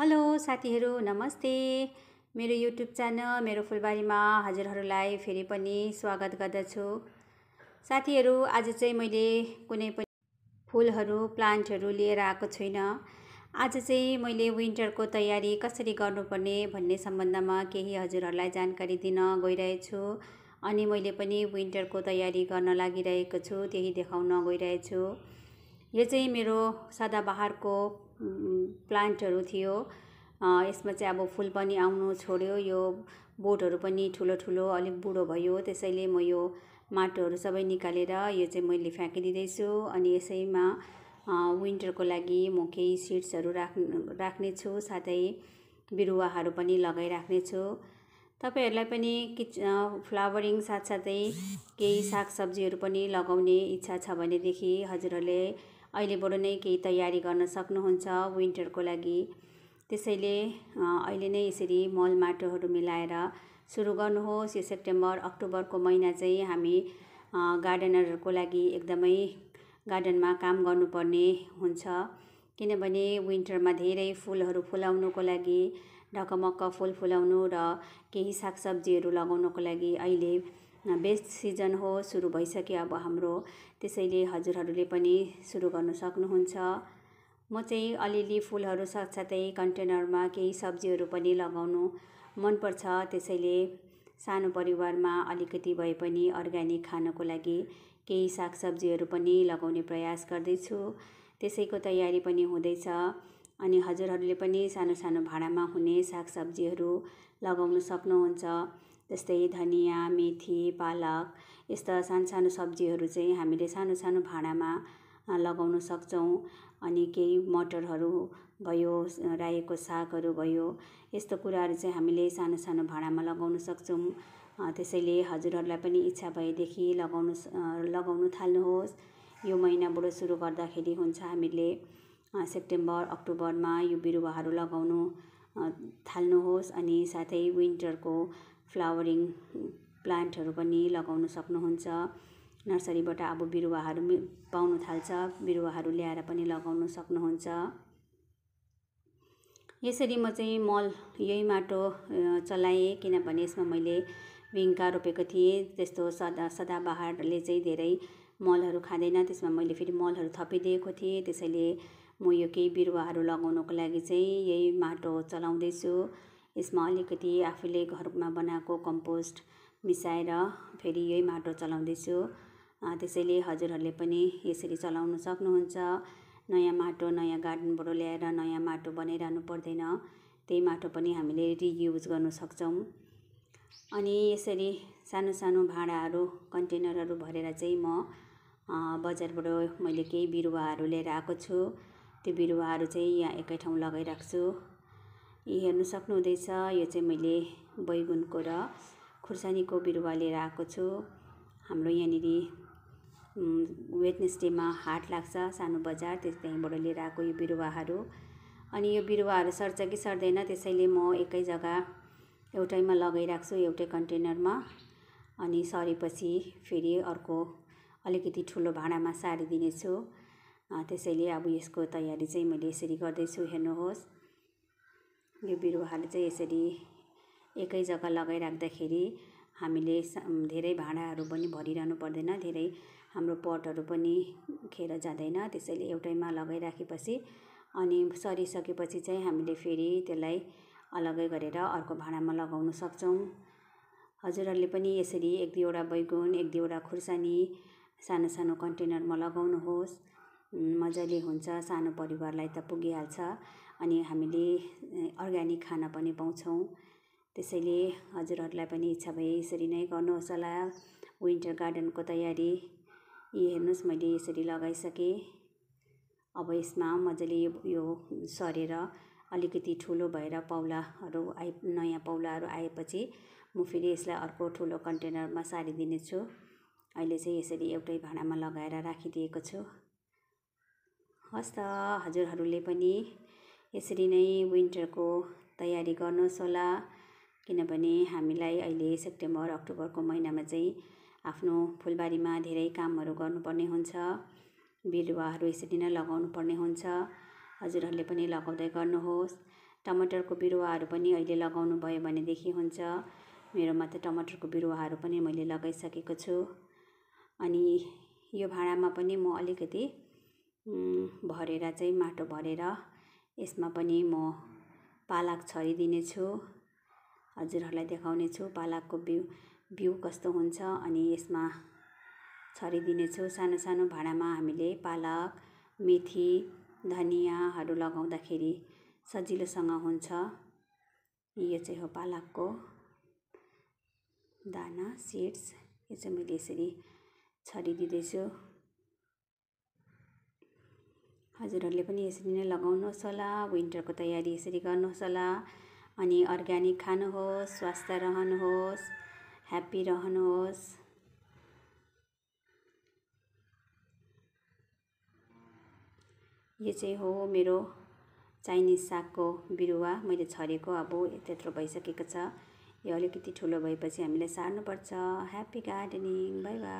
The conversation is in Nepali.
हेलो साथीहरू नमस्ते मेरो युट्युब च्यानल मेरो फुलबारीमा हजुरहरूलाई फेरि पनि स्वागत गर्दछु साथीहरू आज चाहिँ मैले कुनै पनि फुलहरू प्लान्टहरू लिएर आएको छुइनँ आज चाहिँ मैले विन्टरको तयारी कसरी गर्नुपर्ने भन्ने सम्बन्धमा केही हजुरहरूलाई जानकारी दिन गइरहेछु अनि मैले पनि विन्टरको तयारी गर्न लागिरहेको छु त्यही देखाउन गइरहेछु यो चाहिँ मेरो सदाबहारको प्लान्टहरू थियो यसमा चाहिँ अब फुल पनि आउनु छोड्यो यो बोटहरू पनि ठुलो ठुलो अलिक बुढो भयो त्यसैले म यो माटोहरू सबै निकालेर यो चाहिँ मैले फ्याँकिदिँदैछु अनि यसैमा विन्टरको लागि म केही सिड्सहरू राख्नु राख्नेछु साथै बिरुवाहरू पनि लगाइराख्नेछु तपाईँहरूलाई पनि किच फ्लावरिङ साथसाथै केही सागसब्जीहरू पनि लगाउने इच्छा छ भनेदेखि हजुरहरूले अहिलेबाट नै केही तयारी गर्न सक्नुहुन्छ विन्टरको लागि त्यसैले अहिले नै यसरी मल माटोहरू मिलाएर सुरु गर्नुहोस् यो सेप्टेम्बर अक्टोबरको महिना चाहिँ हामी गार्डनरहरूको लागि एकदमै गार्डनमा काम गर्नुपर्ने हुन्छ किनभने विन्टरमा धेरै फुलहरू फुलाउनुको लागि ढकमक्क फुल फुलाउनु र केही सागसब्जीहरू लगाउनको लागि अहिले बेस्ट सिजन हो सुरु भइसक्यो अब हाम्रो त्यसैले हजुरहरूले पनि सुरु गर्न सक्नुहुन्छ म चाहिँ अलिअलि फुलहरू साथसाथै कन्टेनरमा केही सब्जीहरू पनि लगाउनु मनपर्छ त्यसैले सानो परिवारमा अलिकति भए पनि अर्ग्यानिक खानको लागि केही सागसब्जीहरू पनि लगाउने प्रयास गर्दैछु त्यसैको तयारी पनि हुँदैछ अनि हजुरहरूले पनि सानो सानो भाँडामा हुने सागसब्जीहरू लगाउन सक्नुहुन्छ जस्तै धनियाँ मेथी पालक यस्ता सानो सानो सब्जीहरू चाहिँ हामीले सानो सानो भाँडामा लगाउन सक्छौँ अनि केही मटरहरू भयो रायोको सागहरू भयो यस्तो कुराहरू चाहिँ हामीले सानो सानो भाँडामा लगाउन सक्छौँ त्यसैले हजुरहरूलाई पनि इच्छा भएदेखि लगाउनु लगाउनु थाल्नुहोस् यो महिनाबाट सुरु गर्दाखेरि हुन्छ हामीले सेप्टेम्बर अक्टोबरमा यो बिरुवाहरू लगाउनु थाल्नुहोस् अनि साथै विन्टरको फ्लावरिङ प्लान्टहरू पनि लगाउन सक्नुहुन्छ नर्सरीबाट अब बिरुवाहरू पाउन पाउनु थाल्छ बिरुवाहरू ल्याएर पनि लगाउन सक्नुहुन्छ यसरी म चाहिँ मल यही माटो चलाएँ किनभने यसमा मैले विङ्का रोपेको थिएँ त्यस्तो सदा सदाबहारले चाहिँ धेरै मलहरू खाँदैन त्यसमा मैले फेरि मलहरू थपिदिएको थिएँ त्यसैले म यो केही बिरुवाहरू लगाउनको लागि चाहिँ यही माटो चलाउँदैछु यसमा अलिकति आफूले घरमा बनाएको कम्पोस्ट मिसाएर फेरि यही माटो चलाउँदैछु त्यसैले हजुरहरूले पनि यसरी चलाउन सक्नुहुन्छ नयाँ माटो नयाँ गार्डनबाट ल्याएर नयाँ माटो बनाइरहनु पर्दैन त्यही माटो पनि हामीले रियुज गर्न सक्छौँ अनि यसरी सानो सानो भाँडाहरू कन्टेनरहरू भरेर चाहिँ म बजारबाट मैले केही बिरुवाहरू लिएर आएको छु त्यो बिरुवाहरू चाहिँ यहाँ एकै ठाउँ लगाइराख्छु हेर्नु सक्नुहुँदैछ यो चाहिँ मैले बैगुनको र खुर्सानीको बिरुवा लिएर आएको छु हाम्रो यहाँनिर वेडनेसडेमा हाट लाग्छ सानो बजार त्यस त्यहीँबाट लिएर आएको यो बिरुवाहरू अनि यो बिरुवाहरू सर्छ कि सर्दैन त्यसैले म एकै जग्गा एउटैमा लगाइराख्छु एउटै कन्टेनरमा अनि सरेपछि फेरि अर्को अलिकति ठुलो भाँडामा सारिदिनेछु त्यसैले अब यसको तयारी चाहिँ मैले यसरी गर्दैछु हेर्नुहोस् यो बिरुवाहरू चाहिँ यसरी एकै जग्गा लगाइराख्दाखेरि हामीले धेरै भाँडाहरू पनि भरिरहनु पर्दैन धेरै हाम्रो पटहरू पनि खेर जाँदैन त्यसैले एउटैमा लगाइराखेपछि अनि सरिसकेपछि चाहिँ हामीले फेरि त्यसलाई अलगै गरेर अर्को भाँडामा लगाउन सक्छौँ हजुरहरूले पनि यसरी एक दुईवटा बैगुन एक दुईवटा खुर्सानी सानो सानो कन्टेनरमा लगाउनुहोस् मजाले हुन्छ सानो परिवारलाई त पुगिहाल्छ अनि हामीले अर्ग्यानिक खाना पनि पाउँछौँ त्यसैले हजुरहरूलाई पनि इच्छा भए यसरी नै गर्नुहोस् होला विन्टर गार्डनको तयारी यी हेर्नुहोस् मैले यसरी लगाइसकेँ अब यसमा मजाले यो सरेर अलिकति ठुलो भएर पाउलाहरू आइ नयाँ पाउलाहरू आएपछि म फेरि यसलाई अर्को ठुलो कन्टेनरमा सारिदिनेछु अहिले चाहिँ यसरी एउटै भाँडामा लगाएर राखिदिएको छु हवस् त हजुरहरूले पनि यसरी नै विन्टरको तयारी गर्नुहोस् होला किनभने हामीलाई अहिले सेप्टेम्बर अक्टोबरको महिनामा चाहिँ आफ्नो फुलबारीमा धेरै कामहरू गर्नुपर्ने हुन्छ बिरुवाहरू यसरी नै लगाउनु पर्ने हुन्छ हजुरहरूले पनि लगाउँदै गर्नुहोस् टमाटरको बिरुवाहरू पनि अहिले लगाउनु भयो भनेदेखि हुन्छ मेरोमा त टमाटरको बिरुवाहरू पनि मैले लगाइसकेको छु अनि यो भाँडामा पनि म अलिकति भरेर चाहिँ माटो भरेर यसमा पनि म पालक छरिदिने छरिदिनेछु हजुरहरूलाई छु पालकको बिउ बिउ कस्तो हुन्छ अनि यसमा छरिदिने छु सानो सानो भाँडामा हामीले पालक मेथी धनियाँहरू लगाउँदाखेरि सजिलोसँग हुन्छ यो चाहिँ हो पालकको दाना सिड्स यो चाहिँ मैले यसरी छरिदिँदैछु हजुरहरूले पनि यसरी नै लगाउनुहोस् होला विन्टरको तयारी यसरी गर्नुहोस् होला अनि अर्ग्यानिक खानुहोस् स्वास्थ्य रहनुहोस् ह्याप्पी रहनुहोस् यो चाहिँ हो मेरो चाइनिज सागको बिरुवा मैले छरेको अब त्यत्रो भइसकेको छ यो अलिकति ठुलो भएपछि हामीलाई सार्नुपर्छ ह्याप्पी गार्डनिङ बाई बाई